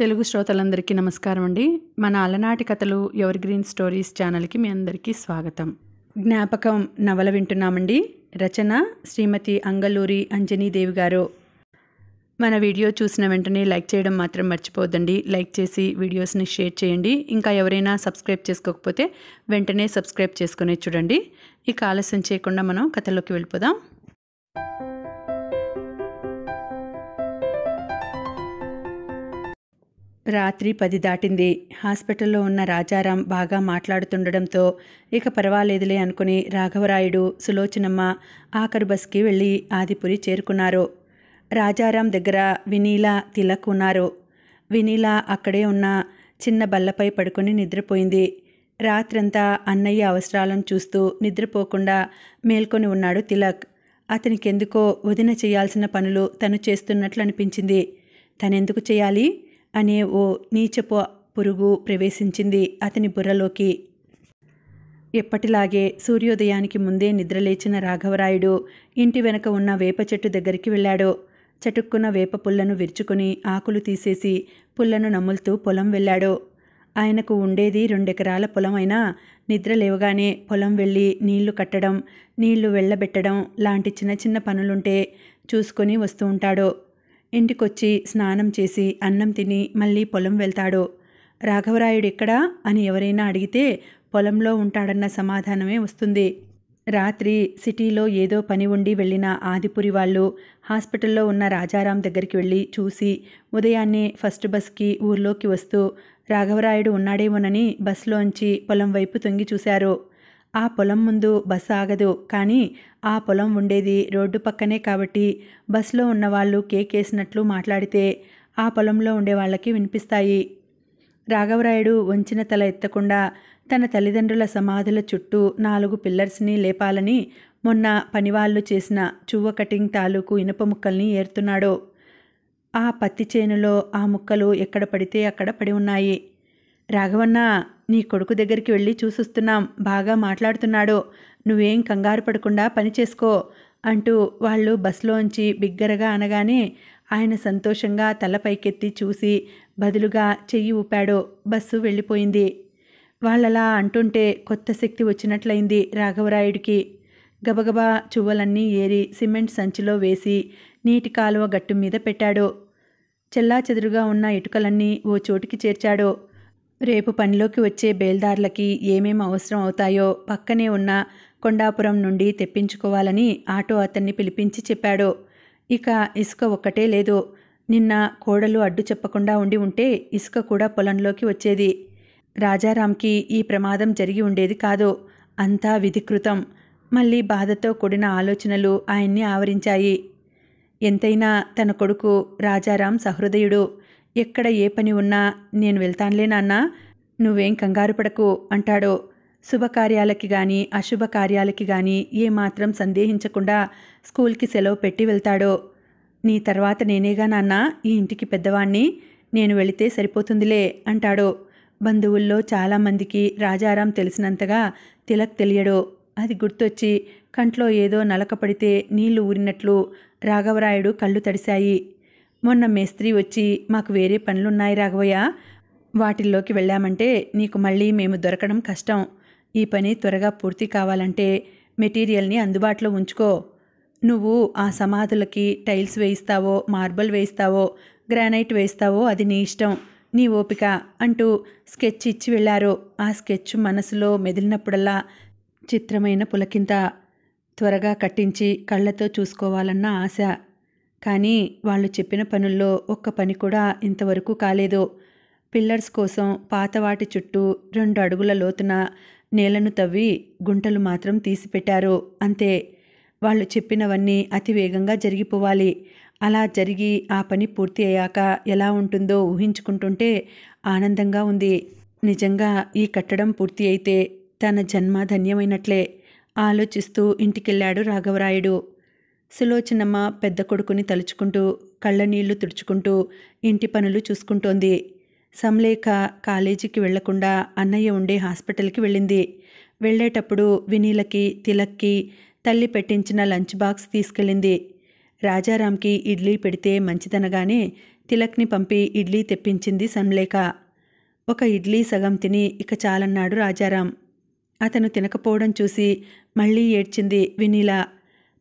తెలుగు శ్రోతలందరికీ నమస్కారం అండి మన అలనాటి కథలు ఎవర్ గ్రీన్ స్టోరీస్ ఛానల్కి మీ అందరికీ స్వాగతం జ్ఞాపకం నవల వింటున్నామండి రచన శ్రీమతి అంగలూరి అంజనీదేవి గారు మన వీడియో చూసిన వెంటనే లైక్ చేయడం మాత్రం మర్చిపోద్దండి లైక్ చేసి వీడియోస్ని షేర్ చేయండి ఇంకా ఎవరైనా సబ్స్క్రైబ్ చేసుకోకపోతే వెంటనే సబ్స్క్రైబ్ చేసుకునే చూడండి ఇక ఆలస్యం చేయకుండా మనం కథలోకి వెళ్ళిపోదాం రాత్రి పది దాటింది హాస్పిటల్లో ఉన్న రాజారాం బాగా మాట్లాడుతుండడంతో ఇక పర్వాలేదులే అనుకుని రాఘవరాయుడు సులోచనమ్మ ఆఖరు బస్కి వెళ్ళి ఆదిపురి చేరుకున్నారు రాజారాం దగ్గర వినీల తిలక్ ఉన్నారు వినీల అక్కడే ఉన్న చిన్న బల్లపై పడుకుని నిద్రపోయింది రాత్రంతా అన్నయ్య అవసరాలను చూస్తూ నిద్రపోకుండా మేల్కొని ఉన్నాడు తిలక్ అతనికెందుకో వదిన చేయాల్సిన పనులు తను చేస్తున్నట్లు అనిపించింది తనెందుకు చేయాలి అనే ఓ నీచపు పురుగు ప్రవేశించింది అతని బుర్రలోకి ఎప్పటిలాగే సూర్యోదయానికి ముందే నిద్రలేచిన రాఘవరాయుడు ఇంటి వెనక ఉన్న వేప చెట్టు దగ్గరికి వెళ్ళాడు చటుక్కున వేప పుల్లను విరుచుకుని ఆకులు తీసేసి పుల్లను నములుతూ పొలం వెళ్ళాడు ఆయనకు ఉండేది రెండెకరాల పొలమైనా నిద్ర లేవగానే పొలం వెళ్ళి నీళ్లు కట్టడం నీళ్లు వెళ్ళబెట్టడం లాంటి చిన్న చిన్న పనులుంటే చూసుకొని వస్తూ ఉంటాడు ఇంటికొచ్చి స్నానం చేసి అన్నం తిని మళ్ళీ పొలం వెళ్తాడు రాఘవరాయుడు ఎక్కడా అని ఎవరైనా అడిగితే పొలంలో ఉంటాడన్న సమాధానమే వస్తుంది రాత్రి సిటీలో ఏదో పని ఉండి వెళ్ళిన ఆదిపురి వాళ్ళు హాస్పిటల్లో ఉన్న రాజారాం దగ్గరికి వెళ్ళి చూసి ఉదయాన్నే ఫస్ట్ బస్కి ఊర్లోకి వస్తూ రాఘవరాయుడు ఉన్నాడేమోనని బస్లోంచి పొలం వైపు తొంగి చూశారు ఆ పొలం ముందు బస్సు ఆగదు కానీ ఆ పొలం ఉండేది రోడ్డు పక్కనే కాబట్టి బస్సులో ఉన్నవాళ్ళు కేకేసినట్లు మాట్లాడితే ఆ పొలంలో ఉండే వాళ్ళకి వినిపిస్తాయి రాఘవరాయుడు వంచిన తల ఎత్తకుండా తన తల్లిదండ్రుల సమాధుల చుట్టూ నాలుగు పిల్లర్స్ని లేపాలని మొన్న పనివాళ్ళు చేసిన చువ్వ కటింగ్ తాలూకు ఇనుప ముక్కల్ని ఏరుతున్నాడు ఆ పత్తి చేనులో ఆ ముక్కలు ఎక్కడ పడితే అక్కడ పడి ఉన్నాయి రాఘవన్న నీ కొడుకు దగ్గరికి వెళ్ళి చూసొస్తున్నాం బాగా మాట్లాడుతున్నాడు నువ్వేం కంగారు పడకుండా పని చేసుకో అంటూ వాళ్ళు బస్లోంచి బిగ్గరగా అనగానే ఆయన సంతోషంగా తల పైకెత్తి చూసి బదులుగా చెయ్యి ఊపాడు బస్సు వెళ్ళిపోయింది వాళ్ళలా అంటుంటే కొత్త శక్తి వచ్చినట్లయింది రాఘవరాయుడికి గబగబా చువ్వలన్నీ ఏరి సిమెంట్ సంచిలో వేసి నీటి కాలువ గట్టు మీద పెట్టాడు చెల్లా చెదురుగా ఉన్న ఇటుకలన్నీ ఓ చోటుకి చేర్చాడు రేపు పనిలోకి వచ్చే బేల్దార్లకి ఏమేం అవసరం అవుతాయో పక్కనే ఉన్న కొండాపురం నుండి తెప్పించుకోవాలని ఆటో అతన్ని పిలిపించి చెప్పాడు ఇక ఇసుక ఒక్కటే లేదు నిన్న కోడలు అడ్డు చెప్పకుండా ఉండి ఉంటే ఇసుక కూడా పొలంలోకి వచ్చేది రాజారాంకి ఈ ప్రమాదం జరిగి ఉండేది కాదు అంతా విధికృతం మళ్ళీ బాధతో కూడిన ఆలోచనలు ఆయన్ని ఆవరించాయి ఎంతైనా తన కొడుకు రాజారాం సహృదయుడు ఎక్కడ ఏ పని ఉన్నా నేను వెళ్తానులే నాన్న నువ్వేం కంగారు పడకు అంటాడో శుభకార్యాలకి కానీ అశుభకార్యాలకి కానీ ఏమాత్రం సందేహించకుండా స్కూల్కి సెలవు పెట్టి వెళ్తాడో నీ తర్వాత నేనేగా నాన్న ఈ ఇంటికి పెద్దవాణ్ణి నేను వెళితే సరిపోతుందిలే అంటాడో బంధువుల్లో చాలామందికి రాజారాం తెలిసినంతగా తిలక్ తెలియడో అది గుర్తొచ్చి కంట్లో ఏదో నలకపడితే నీళ్లు ఊరినట్లు రాఘవరాయుడు కళ్ళు తడిశాయి మొన్న మేస్త్రి వచ్చి మాకు వేరే పనులున్నాయి రాఘవయ్య వాటిల్లోకి వెళ్ళామంటే నీకు మళ్ళీ మేము దొరకడం కష్టం ఈ పని త్వరగా పూర్తి కావాలంటే మెటీరియల్ని అందుబాటులో ఉంచుకో నువ్వు ఆ సమాధులకి టైల్స్ వేయిస్తావో మార్బల్ వేయిస్తావో గ్రానైట్ వేస్తావో అది నీ ఇష్టం నీ ఓపిక అంటూ స్కెచ్ ఇచ్చి వెళ్ళారు ఆ స్కెచ్ మనసులో మెదిలినప్పుడల్లా చిత్రమైన పులకింత త్వరగా కట్టించి కళ్ళతో చూసుకోవాలన్న ఆశ కానీ వాళ్ళు చెప్పిన పనుల్లో ఒక్క పని కూడా ఇంతవరకు కాలేదు పిల్లర్స్ కోసం పాతవాటి చుట్టూ రెండు అడుగుల లోతున నేలను తవ్వి గుంటలు మాత్రం తీసిపెట్టారు అంతే వాళ్ళు చెప్పినవన్నీ అతి వేగంగా జరిగిపోవాలి అలా జరిగి ఆ పని పూర్తి అయ్యాక ఎలా ఉంటుందో ఊహించుకుంటుంటే ఆనందంగా ఉంది నిజంగా ఈ కట్టడం పూర్తి అయితే తన జన్మ ధన్యమైనట్లే ఆలోచిస్తూ ఇంటికెళ్ళాడు రాఘవరాయుడు సులోచనమ్మ పెద్ద కొడుకుని తలుచుకుంటూ కళ్ళనీళ్లు తుడుచుకుంటూ ఇంటి పనులు చూసుకుంటోంది సంలేఖ కాలేజీకి వెళ్లకుండా అన్నయ్య ఉండే హాస్పిటల్కి వెళ్ళింది వెళ్ళేటప్పుడు వినీలకి తిలక్కి తల్లి పెట్టించిన లంచ్ బాక్స్ తీసుకెళ్ళింది రాజారాంకి ఇడ్లీ పెడితే మంచిదనగానే తిలక్ని పంపి ఇడ్లీ తెప్పించింది సంలేఖ ఒక ఇడ్లీ సగం తిని ఇక చాలన్నాడు రాజారాం అతను తినకపోవడం చూసి మళ్ళీ ఏడ్చింది వినీలా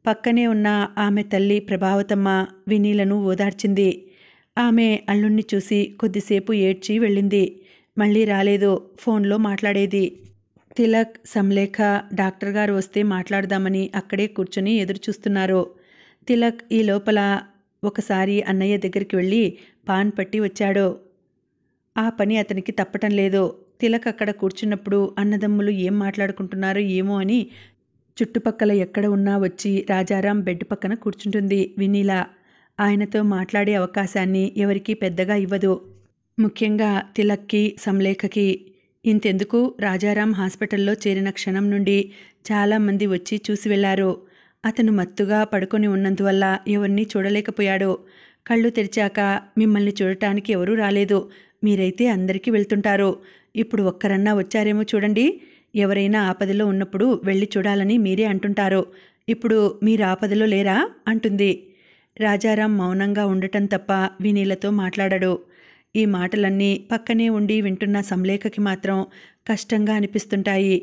పక్కనే ఉన్న ఆమె తల్లి ప్రభావతమ్మ వినీలను ఓదార్చింది ఆమె అల్లుణ్ణి చూసి కొద్దిసేపు ఏడ్చి వెళ్ళింది మళ్ళీ రాలేదు ఫోన్లో మాట్లాడేది తిలక్ సంలేఖ డాక్టర్ గారు వస్తే మాట్లాడదామని అక్కడే కూర్చొని ఎదురుచూస్తున్నారు తిలక్ ఈ లోపల ఒకసారి అన్నయ్య దగ్గరికి వెళ్ళి పాన్ పట్టి వచ్చాడు ఆ పని అతనికి తప్పటం లేదు తిలక్ అక్కడ కూర్చున్నప్పుడు అన్నదమ్ములు ఏం మాట్లాడుకుంటున్నారో ఏమో అని చుట్టుపక్కల ఎక్కడ ఉన్నా వచ్చి రాజారాం బెడ్ పక్కన కూర్చుంటుంది వినీల ఆయనతో మాట్లాడే అవకాశాన్ని ఎవరికీ పెద్దగా ఇవ్వదు ముఖ్యంగా తిలక్కి సంలేఖకి ఇంతెందుకు రాజారాం హాస్పిటల్లో చేరిన క్షణం నుండి చాలామంది వచ్చి చూసి వెళ్లారు అతను మత్తుగా పడుకొని ఉన్నందువల్ల ఎవరిని చూడలేకపోయాడు కళ్ళు తెరిచాక మిమ్మల్ని చూడటానికి ఎవరూ రాలేదు మీరైతే అందరికీ వెళ్తుంటారు ఇప్పుడు ఒక్కరన్నా వచ్చారేమో చూడండి ఎవరైనా ఆపదలో ఉన్నప్పుడు వెళ్ళి చూడాలని మీరే అంటుంటారు ఇప్పుడు మీరు ఆపదలో లేరా అంటుంది రాజారాం మౌనంగా ఉండటం తప్ప వినీలతో మాట్లాడడు ఈ మాటలన్నీ పక్కనే ఉండి వింటున్న సంలేఖకి మాత్రం కష్టంగా అనిపిస్తుంటాయి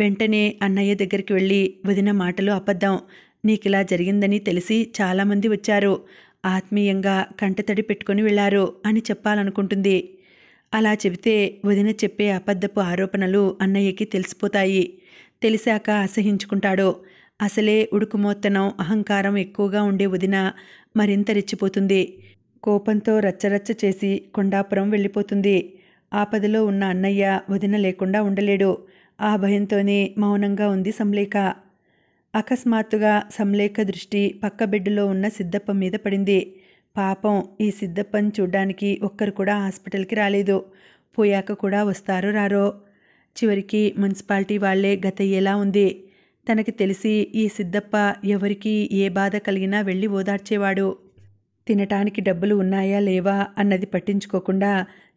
వెంటనే అన్నయ్య దగ్గరికి వెళ్ళి వదిన మాటలు అబద్ధం నీకిలా జరిగిందని తెలిసి చాలామంది వచ్చారు ఆత్మీయంగా కంటతడి పెట్టుకుని వెళ్ళారు అని చెప్పాలనుకుంటుంది అలా చెబితే వదిన చెప్పే అబద్ధపు ఆరోపణలు అన్నయ్యకి తెలిసిపోతాయి తెలిసాక అసహించుకుంటాడో అసలే ఉడుకుమోత్తనం అహంకారం ఎక్కువగా ఉండే వదిన మరింత రెచ్చిపోతుంది కోపంతో రచ్చరచ్చ చేసి కొండాపురం వెళ్ళిపోతుంది ఆపదలో ఉన్న అన్నయ్య వదిన లేకుండా ఉండలేడు ఆ భయంతోనే మౌనంగా ఉంది సంలేఖ అకస్మాత్తుగా సంలేఖ దృష్టి పక్క బెడ్డులో ఉన్న సిద్దప్ప మీద పడింది పాపం ఈ సిద్ధప్పని చూడ్డానికి ఒక్కరు కూడా హాస్పిటల్కి రాలేదు పోయాక కూడా వస్తారో రారో చివరికి మున్సిపాలిటీ వాళ్లే గత ఎలా ఉంది తనకి తెలిసి ఈ సిద్ధప్ప ఎవరికి ఏ బాధ కలిగినా వెళ్ళి ఓదార్చేవాడు తినటానికి డబ్బులు ఉన్నాయా లేవా అన్నది పట్టించుకోకుండా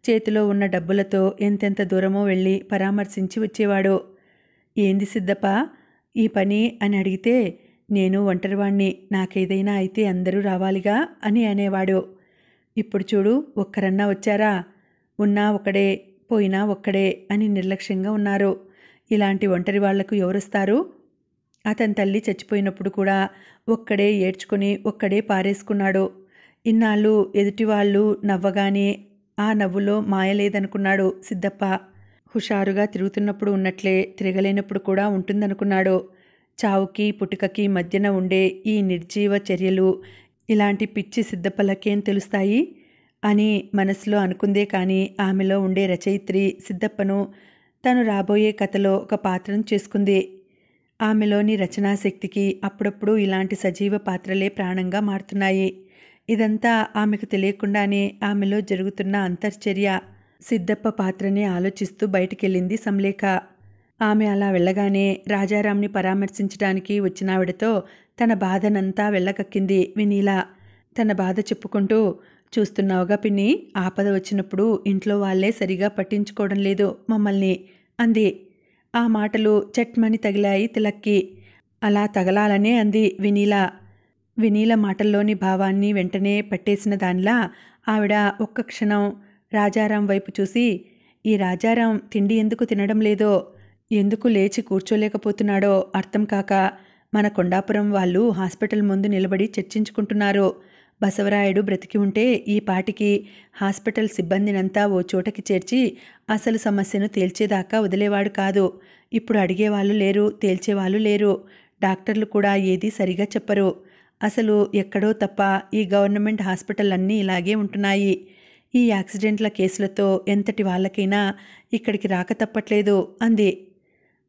చేతిలో ఉన్న డబ్బులతో ఎంతెంత దూరమో వెళ్ళి పరామర్శించి వచ్చేవాడు ఏంది సిద్ధప్ప ఈ పని అని అడిగితే నేను ఒంటరివాణ్ణి నాకేదైనా అయితే అందరూ రావాలిగా అని అనేవాడు ఇప్పుడు చూడు ఒక్కరన్నా వచ్చారా ఉన్నా ఒక్కడే పోయినా ఒక్కడే అని నిర్లక్ష్యంగా ఉన్నారు ఇలాంటి ఒంటరి వాళ్లకు ఎవరుస్తారు అతని తల్లి చచ్చిపోయినప్పుడు కూడా ఒక్కడే ఏడ్చుకుని ఒక్కడే పారేసుకున్నాడు ఇన్నాళ్ళు ఎదుటివాళ్ళు నవ్వగానే ఆ నవ్వులో మాయలేదనుకున్నాడు సిద్ధప్ప హుషారుగా తిరుగుతున్నప్పుడు ఉన్నట్లే తిరగలేనప్పుడు కూడా ఉంటుందనుకున్నాడు చావుకి పుట్టుకకి మధ్యన ఉండే ఈ నిర్జీవ చర్యలు ఇలాంటి పిచ్చి సిద్దప్పలకేం తెలుస్తాయి అని మనసులో అనుకుందే కానీ ఆమెలో ఉండే రచయిత్రి సిద్ధప్పను తను రాబోయే కథలో ఒక పాత్రను చేసుకుంది ఆమెలోని రచనాశక్తికి అప్పుడప్పుడు ఇలాంటి సజీవ పాత్రలే ప్రాణంగా మారుతున్నాయి ఇదంతా ఆమెకు తెలియకుండానే ఆమెలో జరుగుతున్న అంతర్చర్య సిద్ధప్ప పాత్రని ఆలోచిస్తూ బయటికెళ్ళింది సంలేఖ ఆమె అలా వెళ్ళగానే రాజారాంని పరామర్శించడానికి వచ్చిన ఆవిడతో తన బాధనంతా వెళ్ళకక్కింది వినీల తన బాధ చెప్పుకుంటూ చూస్తున్నావుగా పిన్ని ఆపద వచ్చినప్పుడు ఇంట్లో వాళ్ళే సరిగా పట్టించుకోవడం లేదు మమ్మల్ని అంది ఆ మాటలు చట్మని తగిలాయి తిలక్కి అలా తగలాలనే అంది వినీల వినీల మాటల్లోని భావాన్ని వెంటనే పట్టేసిన దానిలా ఆవిడ ఒక్క క్షణం రాజారాం వైపు చూసి ఈ రాజారాం తిండి ఎందుకు తినడం లేదో ఎందుకు లేచి కూర్చోలేకపోతున్నాడో అర్థం కాక మన కొండాపురం వాళ్ళు హాస్పిటల్ ముందు నిలబడి చర్చించుకుంటున్నారు బసవరాయుడు బ్రతికి ఉంటే ఈ పాటికి హాస్పిటల్ సిబ్బందినంతా ఓ చోటకి చేర్చి అసలు సమస్యను తేల్చేదాకా వదిలేవాడు కాదు ఇప్పుడు అడిగేవాళ్ళు లేరు తేల్చేవాళ్ళు లేరు డాక్టర్లు కూడా ఏదీ సరిగా చెప్పరు అసలు ఎక్కడో తప్ప ఈ గవర్నమెంట్ హాస్పిటల్ అన్నీ ఇలాగే ఉంటున్నాయి ఈ యాక్సిడెంట్ల కేసులతో ఎంతటి వాళ్ళకైనా ఇక్కడికి రాక తప్పట్లేదు అంది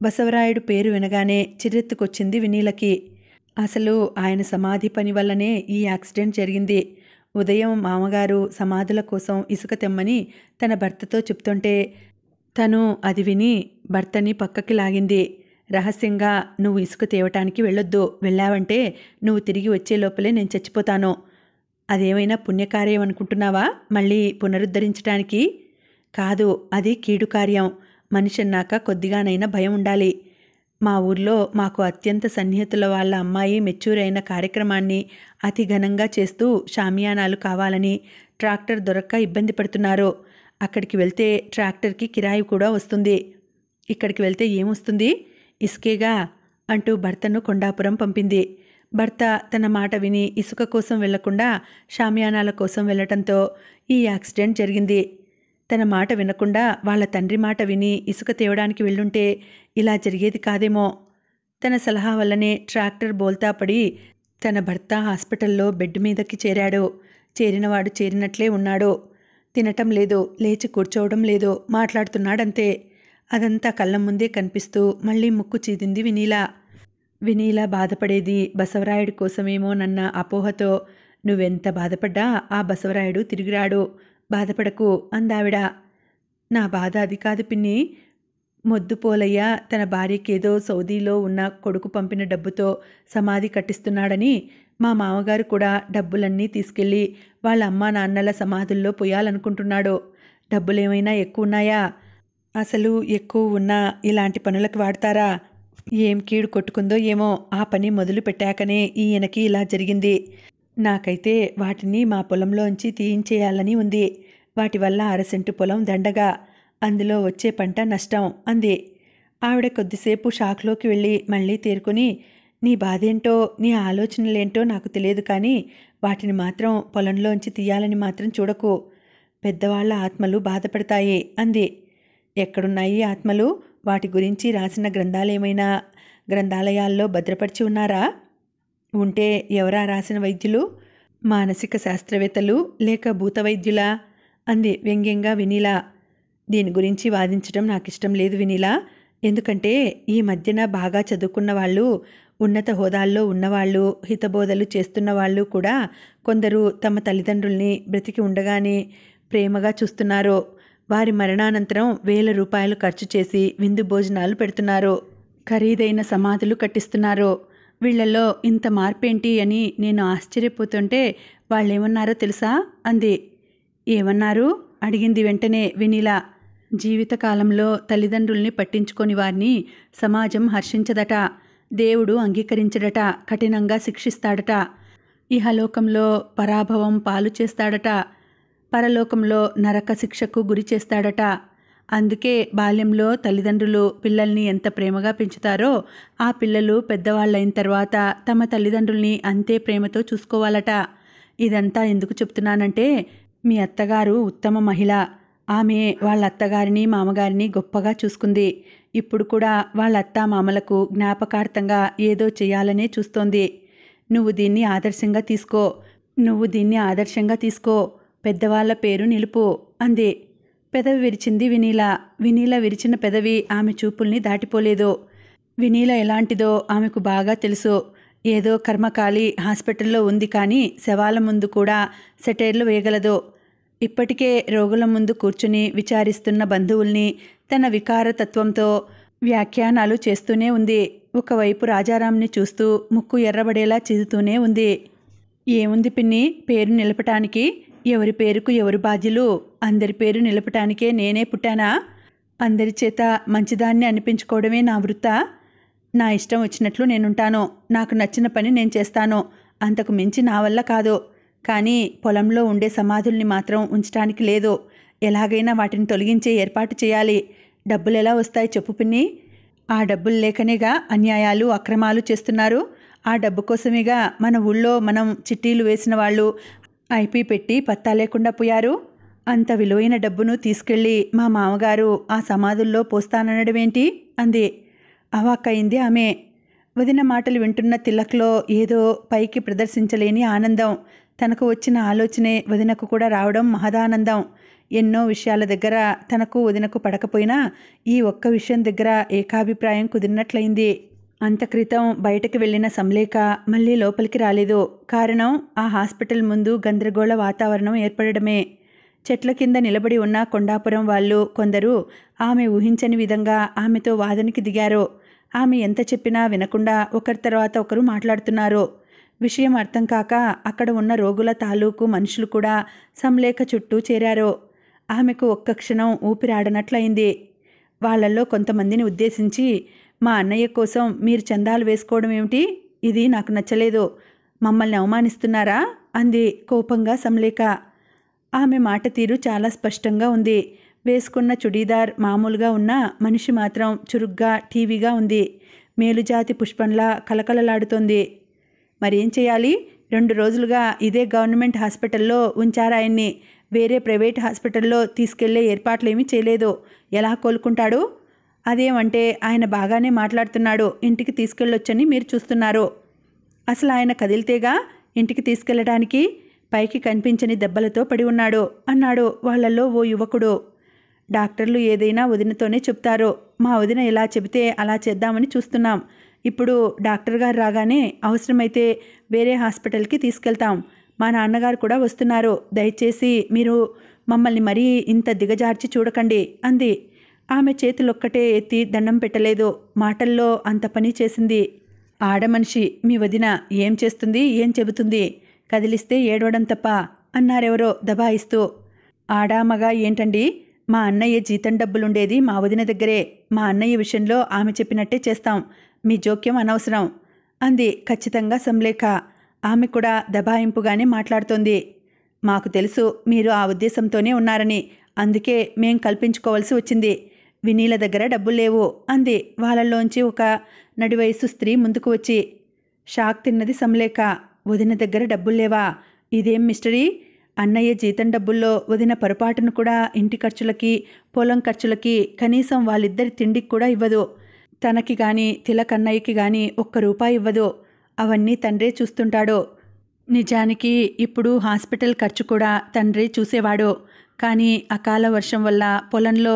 బసవరాయుడు పేరు వినగానే చిరెత్తుకొచ్చింది వినీలకి అసలు ఆయన సమాధి పని వల్లనే ఈ యాక్సిడెంట్ జరిగింది ఉదయం మామగారు సమాధుల కోసం ఇసుక తెమ్మని తన భర్తతో చెప్తుంటే తను అది విని భర్తని పక్కకి లాగింది రహస్యంగా నువ్వు ఇసుక తేవటానికి వెళ్ళొద్దు వెళ్ళావంటే నువ్వు తిరిగి వచ్చే లోపలే నేను చచ్చిపోతాను అదేమైనా పుణ్యకార్యం అనుకుంటున్నావా మళ్ళీ పునరుద్ధరించడానికి కాదు అది కీడు కార్యం మనిషి అన్నాక కొద్దిగానైనా భయం ఉండాలి మా ఊర్లో మాకు అత్యంత సన్నిహితుల వాళ్ళ అమ్మాయి మెచ్యూరైన అయిన కార్యక్రమాన్ని అతి ఘనంగా చేస్తూ షామియానాలు కావాలని ట్రాక్టర్ దొరక్క ఇబ్బంది పడుతున్నారు అక్కడికి వెళ్తే ట్రాక్టర్కి కిరాయి కూడా వస్తుంది ఇక్కడికి వెళ్తే ఏమొస్తుంది ఇసుకేగా అంటూ భర్తను కొండాపురం పంపింది భర్త తన మాట విని ఇసుక కోసం వెళ్లకుండా షామియానాల కోసం వెళ్లటంతో ఈ యాక్సిడెంట్ జరిగింది తన మాట వినకుండా వాళ్ళ తండ్రి మాట విని ఇసుక తేవడానికి వెళ్ళుంటే ఇలా జరిగేది కాదేమో తన సలహా వల్లనే ట్రాక్టర్ బోల్తా పడి తన భర్త హాస్పిటల్లో బెడ్ మీదకి చేరాడు చేరినవాడు చేరినట్లే ఉన్నాడు తినటం లేదు లేచి కూర్చోవడం లేదు మాట్లాడుతున్నాడంతే అదంతా కళ్ళం ముందే కనిపిస్తూ మళ్ళీ ముక్కు చీదింది వినీలా వినీలా బాధపడేది బసవరాయుడి కోసమేమోనన్న అపోహతో నువ్వెంత బాధపడ్డా ఆ బసవరాయుడు తిరిగిరాడు బాధపడకు అందావిడ నా బాధ అది కాదు పిన్ని మొద్దు పోలయ్య తన భార్యకేదో సౌదీలో ఉన్న కొడుకు పంపిన డబ్బుతో సమాధి కట్టిస్తున్నాడని మా మామగారు కూడా డబ్బులన్నీ తీసుకెళ్ళి వాళ్ళ అమ్మా నాన్నల సమాధుల్లో పోయాలనుకుంటున్నాడు డబ్బులేమైనా ఎక్కువ ఉన్నాయా అసలు ఎక్కువ ఉన్నా ఇలాంటి పనులకు వాడతారా ఏం కీడు కొట్టుకుందో ఏమో ఆ పని మొదలు పెట్టాకనే ఈయనకి ఇలా జరిగింది నాకైతే వాటిని మా పొలంలోంచి తీయించేయాలని ఉంది వాటి వల్ల అరసెంటు పొలం దండగా అందులో వచ్చే పంట నష్టం అంది ఆవిడ కొద్దిసేపు షాక్లోకి వెళ్ళి మళ్ళీ తేరుకుని నీ బాధేంటో నీ ఆలోచనలేంటో నాకు తెలియదు కానీ వాటిని మాత్రం పొలంలోంచి తీయాలని మాత్రం చూడకు పెద్దవాళ్ల ఆత్మలు బాధపడతాయి అంది ఎక్కడున్నాయి ఆత్మలు వాటి గురించి రాసిన గ్రంథాలేమైనా గ్రంథాలయాల్లో భద్రపరిచి ఉన్నారా ఉంటే ఎవరా రాసిన వైద్యులు మానసిక శాస్త్రవేత్తలు లేక భూత వైద్యులా అంది వ్యంగ్యంగా వినీలా దీని గురించి వాదించడం నాకు ఇష్టం లేదు వినీలా ఎందుకంటే ఈ మధ్యన బాగా చదువుకున్న వాళ్ళు ఉన్నత హోదాల్లో ఉన్నవాళ్ళు హితబోధలు చేస్తున్న వాళ్ళు కూడా కొందరు తమ తల్లిదండ్రుల్ని బ్రతికి ఉండగానే ప్రేమగా చూస్తున్నారు వారి మరణానంతరం వేల రూపాయలు ఖర్చు చేసి విందు భోజనాలు పెడుతున్నారు ఖరీదైన సమాధులు కట్టిస్తున్నారు వీళ్లలో ఇంత మార్పేంటి అని నేను ఆశ్చర్యపోతుంటే వాళ్ళేమన్నారో తెలుసా అంది ఏమన్నారు అడిగింది వెంటనే వినిల జీవితకాలంలో తల్లిదండ్రుల్ని పట్టించుకొని వారిని సమాజం హర్షించదట దేవుడు అంగీకరించడట కఠినంగా శిక్షిస్తాడట ఇహలోకంలో పరాభవం పాలు చేస్తాడట పరలోకంలో నరక శిక్షకు గురి చేస్తాడట అందుకే బాల్యంలో తల్లిదండ్రులు పిల్లల్ని ఎంత ప్రేమగా పెంచుతారో ఆ పిల్లలు పెద్దవాళ్ళైన తర్వాత తమ తల్లిదండ్రుల్ని అంతే ప్రేమతో చూసుకోవాలట ఇదంతా ఎందుకు చెప్తున్నానంటే మీ అత్తగారు ఉత్తమ మహిళ ఆమె వాళ్ళ అత్తగారిని మామగారిని గొప్పగా చూసుకుంది ఇప్పుడు కూడా వాళ్ళ అత్త మామలకు జ్ఞాపకార్థంగా ఏదో చేయాలనే చూస్తోంది నువ్వు దీన్ని ఆదర్శంగా తీసుకో నువ్వు దీన్ని ఆదర్శంగా తీసుకో పెద్దవాళ్ళ పేరు నిలుపు అంది పెదవి విరిచింది వినీల వినీల విరిచిన పెదవి ఆమె చూపుల్ని దాటిపోలేదు వినీల ఎలాంటిదో ఆమెకు బాగా తెలుసు ఏదో కర్మకాలి హాస్పిటల్లో ఉంది కానీ శవాల ముందు కూడా సెటైర్లు వేయగలదు ఇప్పటికే రోగుల ముందు కూర్చుని విచారిస్తున్న బంధువుల్ని తన వికారతత్వంతో వ్యాఖ్యానాలు చేస్తూనే ఉంది ఒకవైపు రాజారాంని చూస్తూ ముక్కు ఎర్రబడేలా చిదుతూనే ఉంది ఏముంది పిన్ని పేరు నిలపటానికి ఎవరి పేరుకు ఎవరు బాధ్యులు అందరి పేరు నిలపటానికే నేనే పుట్టానా అందరి చేత మంచిదాన్ని అనిపించుకోవడమే నా వృత్త నా ఇష్టం వచ్చినట్లు నేనుంటాను నాకు నచ్చిన పని నేను చేస్తాను అంతకు మించి నా వల్ల కాదు కానీ పొలంలో ఉండే సమాధుల్ని మాత్రం ఉంచటానికి లేదు ఎలాగైనా వాటిని తొలగించే ఏర్పాటు చేయాలి డబ్బులు ఎలా వస్తాయి చెప్పు పిన్ని ఆ డబ్బులు లేకనేగా అన్యాయాలు అక్రమాలు చేస్తున్నారు ఆ డబ్బు కోసమేగా మన ఊళ్ళో మనం చిట్టీలు వేసిన వాళ్ళు ఐపీ పెట్టి పత్తా లేకుండా పోయారు అంత విలువైన డబ్బును తీసుకెళ్ళి మా మామగారు ఆ సమాధుల్లో పోస్తానడమేంటి అంది అవాక్కయింది ఆమె వదిన మాటలు వింటున్న తిలక్లో ఏదో పైకి ప్రదర్శించలేని ఆనందం తనకు వచ్చిన ఆలోచనే వదినకు కూడా రావడం మహదానందం ఎన్నో విషయాల దగ్గర తనకు వదినకు పడకపోయినా ఈ ఒక్క విషయం దగ్గర ఏకాభిప్రాయం కుదిరినట్లయింది అంతక్రితం బయటకు వెళ్ళిన సంలేఖ మళ్ళీ లోపలికి రాలేదు కారణం ఆ హాస్పిటల్ ముందు గందరగోళ వాతావరణం ఏర్పడమే చెట్ల కింద నిలబడి ఉన్న కొండాపురం వాళ్ళు కొందరు ఆమె ఊహించని విధంగా ఆమెతో వాదనకి దిగారు ఆమె ఎంత చెప్పినా వినకుండా ఒకరి తర్వాత ఒకరు మాట్లాడుతున్నారు విషయం అర్థం కాక అక్కడ ఉన్న రోగుల తాలూకు మనుషులు కూడా సంలేఖ చుట్టూ చేరారు ఆమెకు ఒక్క క్షణం ఊపిరాడనట్లయింది వాళ్లలో కొంతమందిని ఉద్దేశించి మా అన్నయ్య కోసం మీరు చందాలు వేసుకోవడం ఏమిటి ఇది నాకు నచ్చలేదు మమ్మల్ని అవమానిస్తున్నారా అంది కోపంగా సంలేఖ ఆమె మాట తీరు చాలా స్పష్టంగా ఉంది వేసుకున్న చుడీదార్ మామూలుగా ఉన్న మనిషి మాత్రం చురుగ్గా టీవీగా ఉంది మేలుజాతి పుష్పంలా కలకలలాడుతోంది మరేం చేయాలి రెండు రోజులుగా ఇదే గవర్నమెంట్ హాస్పిటల్లో ఉంచారాయన్ని వేరే ప్రైవేట్ హాస్పిటల్లో తీసుకెళ్లే ఏర్పాట్లేమీ చేయలేదు ఎలా కోలుకుంటాడు అదేమంటే ఆయన బాగానే మాట్లాడుతున్నాడు ఇంటికి తీసుకెళ్ళొచ్చని మీరు చూస్తున్నారు అసలు ఆయన కదిలితేగా ఇంటికి తీసుకెళ్ళడానికి పైకి కనిపించని దెబ్బలతో పడి ఉన్నాడు అన్నాడు వాళ్ళల్లో ఓ యువకుడు డాక్టర్లు ఏదైనా వదినతోనే చెప్తారు మా వదిన ఎలా చెబితే అలా చేద్దామని చూస్తున్నాం ఇప్పుడు డాక్టర్ గారు రాగానే అవసరమైతే వేరే హాస్పిటల్కి తీసుకెళ్తాం మా నాన్నగారు కూడా వస్తున్నారు దయచేసి మీరు మమ్మల్ని మరీ ఇంత దిగజార్చి చూడకండి అంది ఆమె చేతులొక్కటే ఎత్తి దండం పెట్టలేదు మాటల్లో అంత పని చేసింది ఆడమనిషి మీ వదిన ఏం చేస్తుంది ఏం చెబుతుంది కదిలిస్తే ఏడవడం తప్ప అన్నారెవరో దబాయిస్తూ ఆడామగా ఏంటండి మా అన్నయ్య జీతం డబ్బులుండేది మా వదిన దగ్గరే మా అన్నయ్య విషయంలో ఆమె చెప్పినట్టే చేస్తాం మీ జోక్యం అనవసరం అంది ఖచ్చితంగా సంలేఖ ఆమె కూడా దబాయింపుగానే మాట్లాడుతోంది మాకు తెలుసు మీరు ఆ ఉద్దేశంతోనే ఉన్నారని అందుకే మేం కల్పించుకోవాల్సి వచ్చింది వినీల దగ్గర డబ్బులు లేవు అంది వాళ్ళల్లోంచి ఒక నడివయసు స్త్రీ ముందుకు వచ్చి షాక్ తిన్నది సమలేక వదిన దగ్గర డబ్బులు లేవా ఇదేం మిస్టరీ అన్నయ్య జీతం డబ్బుల్లో వదిన పొరపాటును కూడా ఇంటి ఖర్చులకి పొలం ఖర్చులకి కనీసం వాళ్ళిద్దరి తిండికి కూడా ఇవ్వదు తనకి కానీ తిలకన్నయ్యకి కానీ ఒక్క రూపాయి ఇవ్వదు అవన్నీ తండ్రే చూస్తుంటాడు నిజానికి ఇప్పుడు హాస్పిటల్ ఖర్చు కూడా తండ్రి చూసేవాడు కానీ అకాల వర్షం వల్ల పొలంలో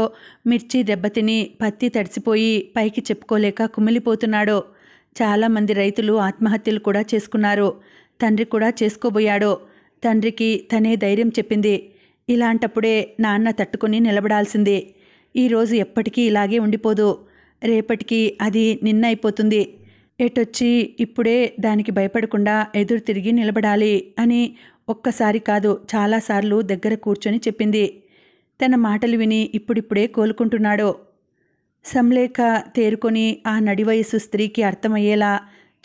మిర్చి దెబ్బతిని పత్తి తడిసిపోయి పైకి చెప్పుకోలేక కుమిలిపోతున్నాడు చాలామంది రైతులు ఆత్మహత్యలు కూడా చేసుకున్నారు తండ్రి కూడా చేసుకోబోయాడు తండ్రికి తనే ధైర్యం చెప్పింది ఇలాంటప్పుడే నాన్న తట్టుకుని నిలబడాల్సిందే ఈరోజు ఎప్పటికీ ఇలాగే ఉండిపోదు రేపటికి అది నిన్న అయిపోతుంది ఎటొచ్చి ఇప్పుడే దానికి భయపడకుండా ఎదురు తిరిగి నిలబడాలి అని ఒక్కసారి కాదు చాలాసార్లు దగ్గర కూర్చొని చెప్పింది తన మాటలు విని ఇప్పుడిప్పుడే కోలుకుంటున్నాడు సంలేఖ తేరుకొని ఆ నడివయసు స్త్రీకి అర్థమయ్యేలా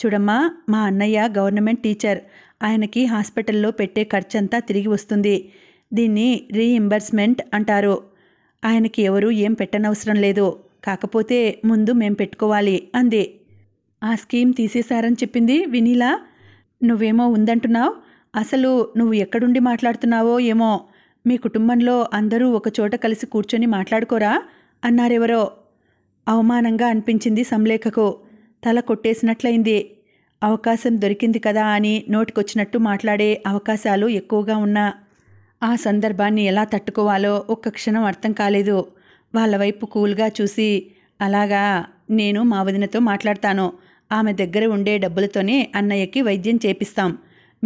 చూడమ్మా మా అన్నయ్య గవర్నమెంట్ టీచర్ ఆయనకి హాస్పిటల్లో పెట్టే ఖర్చంతా తిరిగి వస్తుంది దీన్ని రీఇంబర్స్మెంట్ అంటారు ఆయనకి ఎవరూ ఏం పెట్టనవసరం లేదు కాకపోతే ముందు మేం పెట్టుకోవాలి అంది ఆ స్కీమ్ తీసేశారని చెప్పింది వినీలా నువ్వేమో ఉందంటున్నావు అసలు నువ్వు ఎక్కడుండి మాట్లాడుతున్నావో ఏమో మీ కుటుంబంలో అందరూ ఒకచోట కలిసి కూర్చొని మాట్లాడుకోరా అన్నారెవరో అవమానంగా అనిపించింది సంలేఖకు తల కొట్టేసినట్లయింది అవకాశం దొరికింది కదా అని నోటికొచ్చినట్టు మాట్లాడే అవకాశాలు ఎక్కువగా ఉన్నా ఆ సందర్భాన్ని ఎలా తట్టుకోవాలో ఒక్క క్షణం అర్థం కాలేదు వాళ్ళ వైపు కూల్గా చూసి అలాగా నేను మా వదినతో మాట్లాడతాను ఆమె దగ్గర ఉండే డబ్బులతోనే అన్నయ్యకి వైద్యం చేపిస్తాం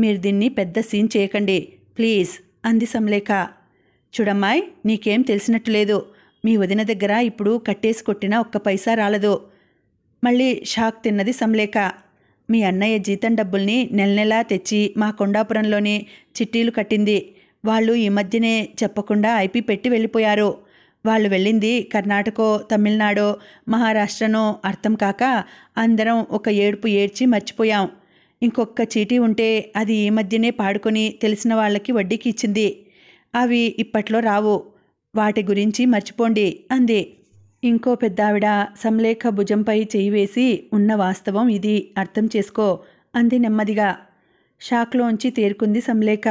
మీరు దీన్ని పెద్ద సీన్ చేయకండి ప్లీజ్ అంది సమలేఖ చూడమ్మాయ్ నీకేం తెలిసినట్టు లేదు మీ వదిన దగ్గర ఇప్పుడు కట్టేసి కొట్టిన ఒక్క పైసా రాలదు మళ్ళీ షాక్ తిన్నది సంలేఖ మీ అన్నయ్య జీతం డబ్బుల్ని నెల నెలా తెచ్చి మా కొండాపురంలోని చిట్టీలు కట్టింది వాళ్ళు ఈ మధ్యనే చెప్పకుండా ఐపీ పెట్టి వెళ్ళిపోయారు వాళ్ళు వెళ్ళింది కర్ణాటకో తమిళనాడో మహారాష్ట్రనో అర్థం కాక అందరం ఒక ఏడుపు ఏడ్చి మర్చిపోయాం ఇంకొక చీటీ ఉంటే అది ఈ మధ్యనే పాడుకొని తెలిసిన వాళ్ళకి వడ్డీకి ఇచ్చింది అవి ఇప్పట్లో రావు వాటి గురించి మర్చిపోండి అంది ఇంకో పెద్దావిడ సంలేఖ భుజంపై చేయి వేసి ఉన్న వాస్తవం ఇది అర్థం చేసుకో అంది నెమ్మదిగా షాక్లోంచి తేరుకుంది సంలేఖ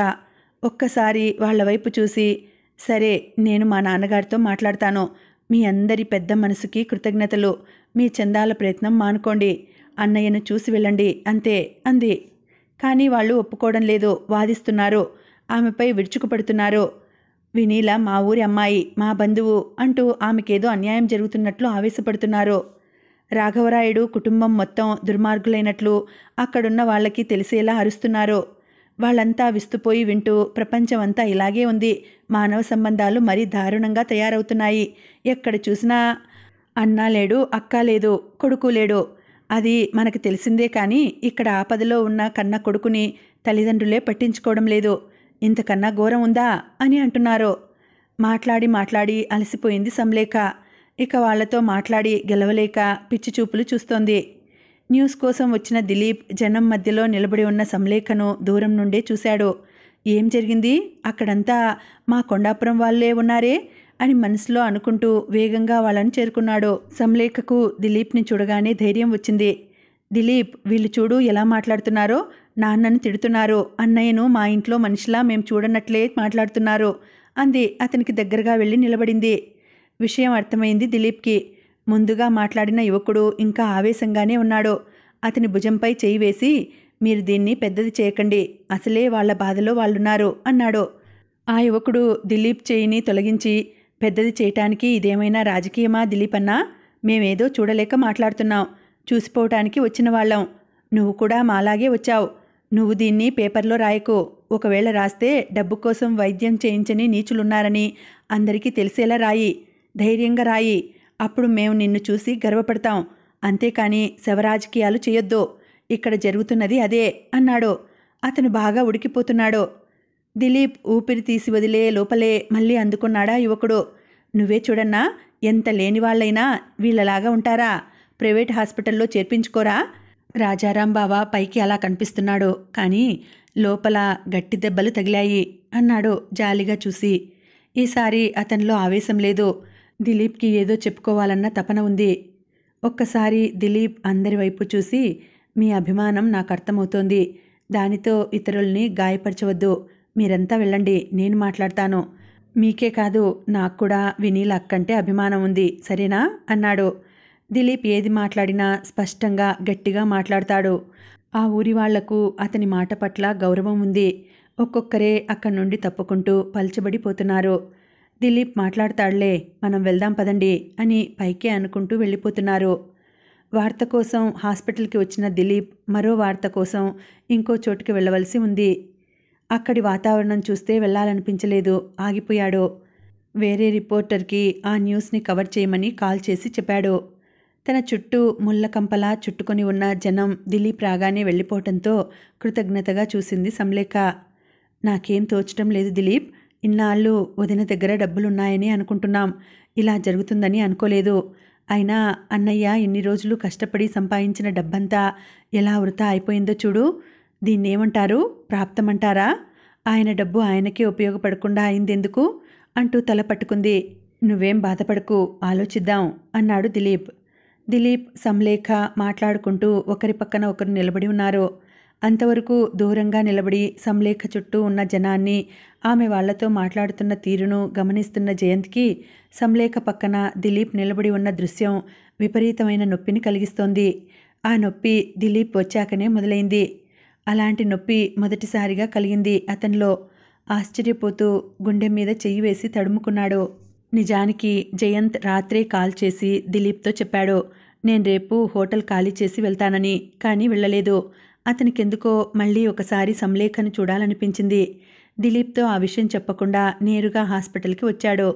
ఒక్కసారి వాళ్ళ వైపు చూసి సరే నేను మా నాన్నగారితో మాట్లాడతాను మీ అందరి పెద్ద మనసుకి కృతజ్ఞతలు మీ చందాల ప్రయత్నం మానుకోండి అన్నయ్యను చూసి వెళ్ళండి అంతే అంది కానీ వాళ్ళు ఒప్పుకోవడం లేదు వాదిస్తున్నారు ఆమెపై విరుచుకుపడుతున్నారు వినీల మా ఊరి అమ్మాయి మా బంధువు అంటూ ఆమెకేదో అన్యాయం జరుగుతున్నట్లు ఆవేశపడుతున్నారు రాఘవరాయుడు కుటుంబం మొత్తం దుర్మార్గులైనట్లు అక్కడున్న వాళ్ళకి తెలిసేలా అరుస్తున్నారు వాళ్ళంతా విస్తుపోయి వింటూ ప్రపంచం అంతా ఇలాగే ఉంది మానవ సంబంధాలు మరీ దారుణంగా తయారవుతున్నాయి ఎక్కడ చూసినా అన్నా లేడు అక్క లేదు కొడుకు లేడు అది మనకు తెలిసిందే కానీ ఇక్కడ ఆపదలో ఉన్న కన్న కొడుకుని తల్లిదండ్రులే పట్టించుకోవడం లేదు ఇంతకన్నా ఘోరం ఉందా అని అంటున్నారు మాట్లాడి మాట్లాడి అలసిపోయింది సంలేఖ ఇక వాళ్లతో మాట్లాడి గెలవలేక పిచ్చి చూపులు చూస్తోంది న్యూస్ కోసం వచ్చిన దిలీప్ జనం మధ్యలో నిలబడి ఉన్న సంలేఖను దూరం నుండే చూశాడు ఏం జరిగింది అక్కడంతా మా కొండాపురం వాళ్ళే ఉన్నారే అని మనసులో అనుకుంటూ వేగంగా వాళ్ళని చేరుకున్నాడు సంలేఖకు దిలీప్ని చూడగానే ధైర్యం వచ్చింది దిలీప్ వీళ్ళు చూడు ఎలా మాట్లాడుతున్నారో నాన్నను తిడుతున్నారు అన్నయ్యను మా ఇంట్లో మనిషిలా మేము చూడనట్లే మాట్లాడుతున్నారు అంది అతనికి దగ్గరగా వెళ్ళి నిలబడింది విషయం అర్థమైంది దిలీప్కి ముందుగా మాట్లాడిన యువకుడు ఇంకా ఆవేశంగానే ఉన్నాడు అతని భుజంపై చేయి వేసి మీరు దీన్ని పెద్దది చేయకండి అసలే వాళ్ల బాధలో వాళ్ళున్నారు అన్నాడు ఆ యువకుడు దిలీప్ చేయిని తొలగించి పెద్దది చేయటానికి ఇదేమైనా రాజకీయమా దిలీప్ అన్నా మేమేదో చూడలేక మాట్లాడుతున్నాం చూసిపోవటానికి వచ్చిన వాళ్ళం నువ్వు కూడా మాలాగే వచ్చావు నువ్వు దీన్ని పేపర్లో రాయకు ఒకవేళ రాస్తే డబ్బు కోసం వైద్యం చేయించని నీచులున్నారని అందరికీ తెలిసేలా రాయి ధైర్యంగా రాయి అప్పుడు మేము నిన్ను చూసి గర్వపడతాం అంతేకాని శవరాజకీయాలు చేయొద్దు ఇక్కడ జరుగుతున్నది అదే అన్నాడు అతను బాగా ఉడికిపోతున్నాడు దిలీప్ ఊపిరి తీసి వదిలే లోపలే మళ్ళీ అందుకున్నాడా యువకుడు నువ్వే చూడన్నా ఎంత లేని వాళ్ళైనా వీళ్ళలాగా ఉంటారా ప్రైవేట్ హాస్పిటల్లో చేర్పించుకోరా రాజారాం బావా పైకి అలా కనిపిస్తున్నాడు కానీ లోపల గట్టి దెబ్బలు తగిలాయి అన్నాడు జాలిగా చూసి ఈసారి అతనిలో ఆవేశం లేదు దిలీప్కి ఏదో చెప్పుకోవాలన్న తపన ఉంది ఒక్కసారి దిలీప్ అందరి వైపు చూసి మీ అభిమానం నాకు అర్థమవుతోంది దానితో ఇతరుల్ని గాయపరచవద్దు మీరంతా వెళ్ళండి నేను మాట్లాడతాను మీకే కాదు నాకు కూడా వినీల్ అక్కంటే అభిమానం ఉంది సరేనా అన్నాడు దిలీప్ ఏది మాట్లాడినా స్పష్టంగా గట్టిగా మాట్లాడతాడు ఆ ఊరి వాళ్లకు అతని మాట పట్ల గౌరవం ఉంది ఒక్కొక్కరే అక్కడి నుండి తప్పుకుంటూ పలచబడిపోతున్నారు దిలీప్ మాట్లాడతాడులే మనం వెళ్దాం పదండి అని పైకే అనుకుంటూ వెళ్ళిపోతున్నారు వార్త కోసం హాస్పిటల్కి వచ్చిన దిలీప్ మరో వార్త కోసం ఇంకో చోటుకి వెళ్ళవలసి ఉంది అక్కడి వాతావరణం చూస్తే వెళ్ళాలనిపించలేదు ఆగిపోయాడు వేరే రిపోర్టర్కి ఆ న్యూస్ని కవర్ చేయమని కాల్ చేసి చెప్పాడు తన చుట్టూ ముళ్ళకంపలా చుట్టుకొని ఉన్న జనం దిలీప్ రాగానే వెళ్ళిపోవటంతో కృతజ్ఞతగా చూసింది సంలేఖ నాకేం తోచడం లేదు దిలీప్ ఇన్నాళ్ళు వదిన దగ్గర డబ్బులున్నాయని అనుకుంటున్నాం ఇలా జరుగుతుందని అనుకోలేదు అయినా అన్నయ్య ఇన్ని రోజులు కష్టపడి సంపాదించిన డబ్బంతా ఎలా వృతా అయిపోయిందో చూడు దీన్నేమంటారు ప్రాప్తమంటారా ఆయన డబ్బు ఆయనకే ఉపయోగపడకుండా అయిందెందుకు అంటూ తల పట్టుకుంది నువ్వేం బాధపడకు ఆలోచిద్దాం అన్నాడు దిలీప్ దిలీప్ సంలేఖ మాట్లాడుకుంటూ ఒకరి పక్కన ఒకరు నిలబడి ఉన్నారు అంతవరకు దూరంగా నిలబడి సంలేఖ చుట్టూ ఉన్న జనాన్ని ఆమె వాళ్లతో మాట్లాడుతున్న తీరును గమనిస్తున్న జయంత్కి సంలేఖ పక్కన దిలీప్ నిలబడి ఉన్న దృశ్యం విపరీతమైన నొప్పిని కలిగిస్తోంది ఆ నొప్పి దిలీప్ వచ్చాకనే మొదలైంది అలాంటి నొప్పి మొదటిసారిగా కలిగింది అతనిలో ఆశ్చర్యపోతూ గుండె మీద చెయ్యి వేసి తడుముకున్నాడు నిజానికి జయంత్ రాత్రే కాల్ చేసి దిలీప్తో చెప్పాడు నేను రేపు హోటల్ ఖాళీ చేసి వెళ్తానని కానీ వెళ్ళలేదు అతనికెందుకో మళ్ళీ ఒకసారి సంలేఖను చూడాలనిపించింది దిలీప్తో ఆ విషయం చెప్పకుండా నేరుగా హాస్పిటల్కి వచ్చాడు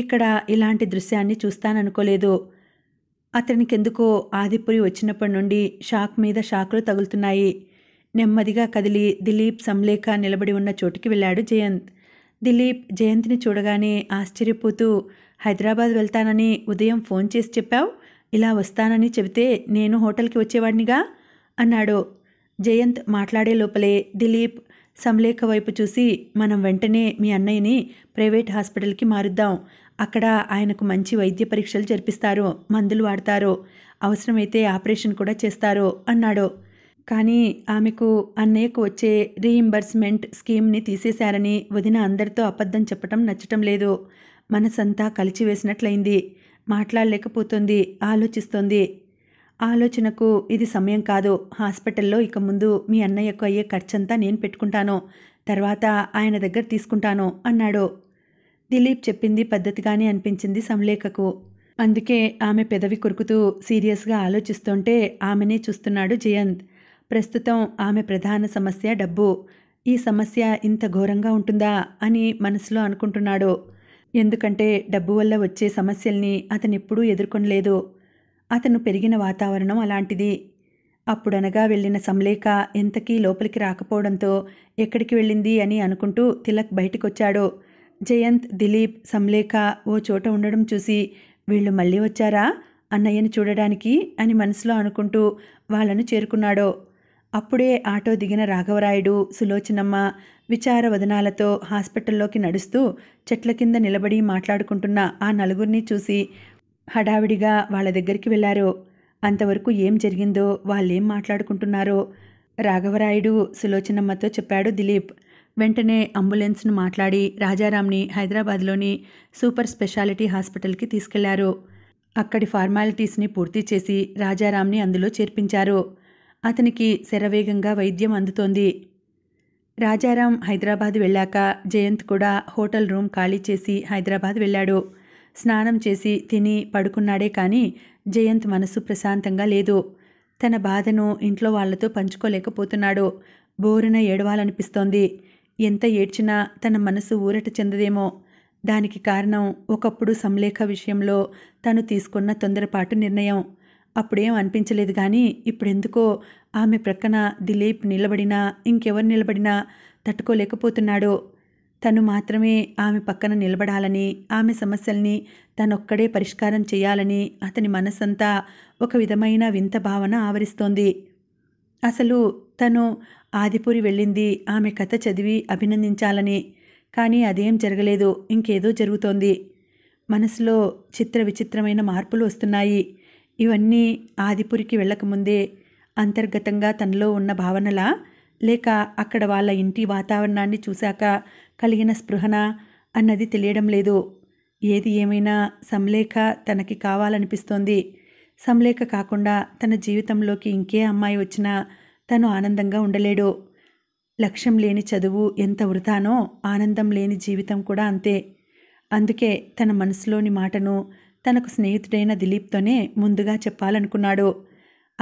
ఇక్కడ ఇలాంటి దృశ్యాన్ని చూస్తాననుకోలేదు అతనికెందుకో ఆదిపురి వచ్చినప్పటి నుండి షాక్ మీద షాకులు తగులుతున్నాయి నెమ్మదిగా కదిలి దిలీప్ సంలేఖ నిలబడి ఉన్న చోటుకి వెళ్ళాడు జయంత్ దిలీప్ జయంత్ని చూడగానే ఆశ్చర్యపోతూ హైదరాబాద్ వెళ్తానని ఉదయం ఫోన్ చేసి చెప్పావు ఇలా వస్తానని చెబితే నేను హోటల్కి వచ్చేవాడినిగా అన్నాడు జయంత్ మాట్లాడే లోపలే దిలీప్ సంలేఖ వైపు చూసి మనం వెంటనే మీ అన్నయ్యని ప్రైవేట్ హాస్పిటల్కి మారుద్దాం అక్కడ ఆయనకు మంచి వైద్య పరీక్షలు జరిపిస్తారు మందులు వాడతారు అవసరమైతే ఆపరేషన్ కూడా చేస్తారు అన్నాడు కానీ ఆమెకు అన్నయ్యకు వచ్చే రీఇంబర్స్మెంట్ స్కీమ్ని తీసేశారని వదిన అందరితో అబద్ధం చెప్పటం నచ్చటం లేదు మనసంతా కలిచివేసినట్లయింది మాట్లాడలేకపోతుంది ఆలోచిస్తోంది ఆలోచనకు ఇది సమయం కాదు హాస్పిటల్లో ఇక ముందు మీ అన్నయ్యకు అయ్యే ఖర్చంతా నేను పెట్టుకుంటాను తర్వాత ఆయన దగ్గర తీసుకుంటాను అన్నాడు దిలీప్ చెప్పింది పద్ధతిగానే అనిపించింది సంలేఖకు అందుకే ఆమె పెదవి కొరుకుతూ సీరియస్గా ఆలోచిస్తుంటే ఆమెనే చూస్తున్నాడు జయంత్ ప్రస్తుతం ఆమె ప్రధాన సమస్య డబ్బు ఈ సమస్య ఇంత ఘోరంగా ఉంటుందా అని మనసులో అనుకుంటున్నాడు ఎందుకంటే డబ్బు వల్ల వచ్చే సమస్యల్ని అతనెప్పుడూ ఎదుర్కొనలేదు అతను పెరిగిన వాతావరణం అలాంటిది అప్పుడనగా వెళ్ళిన సమలేఖ ఎంతకీ లోపలికి రాకపోవడంతో ఎక్కడికి వెళ్ళింది అని అనుకుంటూ తిలక్ బయటికొచ్చాడో జయంత్ దిలీప్ సమలేఖ ఓ చోట ఉండడం చూసి వీళ్ళు మళ్ళీ వచ్చారా అన్నయ్యని చూడడానికి అని మనసులో అనుకుంటూ వాళ్ళను చేరుకున్నాడో అప్పుడే ఆటో దిగిన రాఘవరాయుడు సులోచనమ్మ విచార వదనాలతో హాస్పిటల్లోకి నడుస్తూ చెట్ల కింద నిలబడి మాట్లాడుకుంటున్న ఆ నలుగురిని చూసి హడావిడిగా వాళ్ళ దగ్గరికి వెళ్ళారో అంతవరకు ఏం జరిగిందో వాళ్ళేం మాట్లాడుకుంటున్నారో రాఘవరాయుడు సులోచనమ్మతో చెప్పాడు దిలీప్ వెంటనే అంబులెన్స్ను మాట్లాడి రాజారాంని హైదరాబాద్లోని సూపర్ స్పెషాలిటీ హాస్పిటల్కి తీసుకెళ్లారు అక్కడి ఫార్మాలిటీస్ని పూర్తి చేసి రాజారాంని అందులో చేర్పించారు అతనికి శరవేగంగా వైద్యం అందుతోంది రాజారాం హైదరాబాద్ వెళ్ళాక జయంత్ కూడా హోటల్ రూమ్ ఖాళీ చేసి హైదరాబాద్ వెళ్ళాడు స్నానం చేసి తిని పడుకున్నాడే కానీ జయంత్ మనసు ప్రశాంతంగా లేదు తన బాధను ఇంట్లో వాళ్లతో పంచుకోలేకపోతున్నాడు బోరున ఏడవాలనిపిస్తోంది ఎంత ఏడ్చినా తన మనసు ఊరట చెందదేమో దానికి కారణం ఒకప్పుడు సంలేఖ విషయంలో తను తీసుకున్న తొందరపాటు నిర్ణయం అప్పుడేం అనిపించలేదు కానీ ఇప్పుడెందుకో ఆమె ప్రక్కన దిలీప్ నిలబడినా ఇంకెవరు నిలబడినా తట్టుకోలేకపోతున్నాడు తను మాత్రమే ఆమె పక్కన నిలబడాలని ఆమె సమస్యల్ని తనొక్కడే పరిష్కారం చేయాలని అతని మనసంతా ఒక విధమైన వింత భావన ఆవరిస్తోంది అసలు తను ఆదిపూరి వెళ్ళింది ఆమె కథ చదివి అభినందించాలని కానీ అదేం జరగలేదు ఇంకేదో జరుగుతోంది మనసులో చిత్ర విచిత్రమైన మార్పులు వస్తున్నాయి ఇవన్నీ ఆదిపురికి వెళ్ళకముందే అంతర్గతంగా తనలో ఉన్న భావనలా లేక అక్కడ వాళ్ళ ఇంటి వాతావరణాన్ని చూశాక కలిగిన స్పృహన అన్నది తెలియడం లేదు ఏది ఏమైనా సంలేఖ తనకి కావాలనిపిస్తోంది సంలేఖ కాకుండా తన జీవితంలోకి ఇంకే అమ్మాయి వచ్చినా తను ఆనందంగా ఉండలేడు లక్ష్యం లేని చదువు ఎంత వృధానో ఆనందం లేని జీవితం కూడా అంతే అందుకే తన మనసులోని మాటను తనకు స్నేహితుడైన దిలీప్తోనే ముందుగా చెప్పాలనుకున్నాడు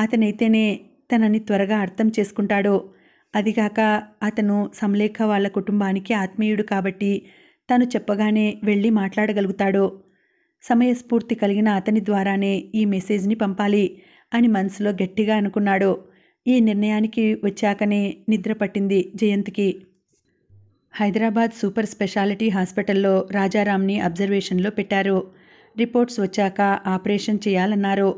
అతనైతేనే తనని త్వరగా అర్థం చేసుకుంటాడు అదిగాక అతను సమలేఖ వాళ్ళ కుటుంబానికి ఆత్మీయుడు కాబట్టి తను చెప్పగానే వెళ్ళి మాట్లాడగలుగుతాడు సమయస్ఫూర్తి కలిగిన అతని ద్వారానే ఈ మెసేజ్ని పంపాలి అని మనసులో గట్టిగా అనుకున్నాడు ఈ నిర్ణయానికి వచ్చాకనే నిద్ర పట్టింది జయంత్కి హైదరాబాద్ సూపర్ స్పెషాలిటీ హాస్పిటల్లో రాజారాంని అబ్జర్వేషన్లో పెట్టారు రిపోర్ట్స్ వచ్చాక ఆపరేషన్ చేయాలన్నారు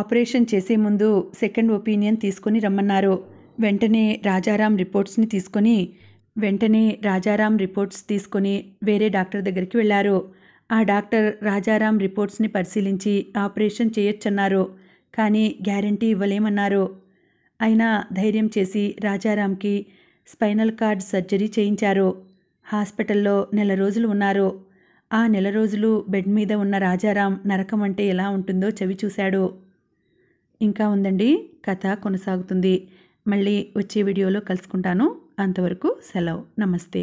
ఆపరేషన్ చేసే ముందు సెకండ్ ఒపీనియన్ తీసుకుని రమ్మన్నారు వెంటనే రాజారాం రిపోర్ట్స్ని తీసుకొని వెంటనే రాజారాం రిపోర్ట్స్ తీసుకొని వేరే డాక్టర్ దగ్గరికి వెళ్ళారు ఆ డాక్టర్ రాజారాం రిపోర్ట్స్ని పరిశీలించి ఆపరేషన్ చేయొచ్చన్నారు కానీ గ్యారంటీ ఇవ్వలేమన్నారు అయినా ధైర్యం చేసి రాజారాంకి స్పైనల్ కార్డ్ సర్జరీ చేయించారు హాస్పిటల్లో నెల రోజులు ఉన్నారు ఆ నెల రోజులు బెడ్ మీద ఉన్న రాజారాం నరకం అంటే ఎలా ఉంటుందో చవి చూశాడు ఇంకా ఉందండి కథ కొనసాగుతుంది మళ్ళీ వచ్చే వీడియోలో కలుసుకుంటాను అంతవరకు సెలవు నమస్తే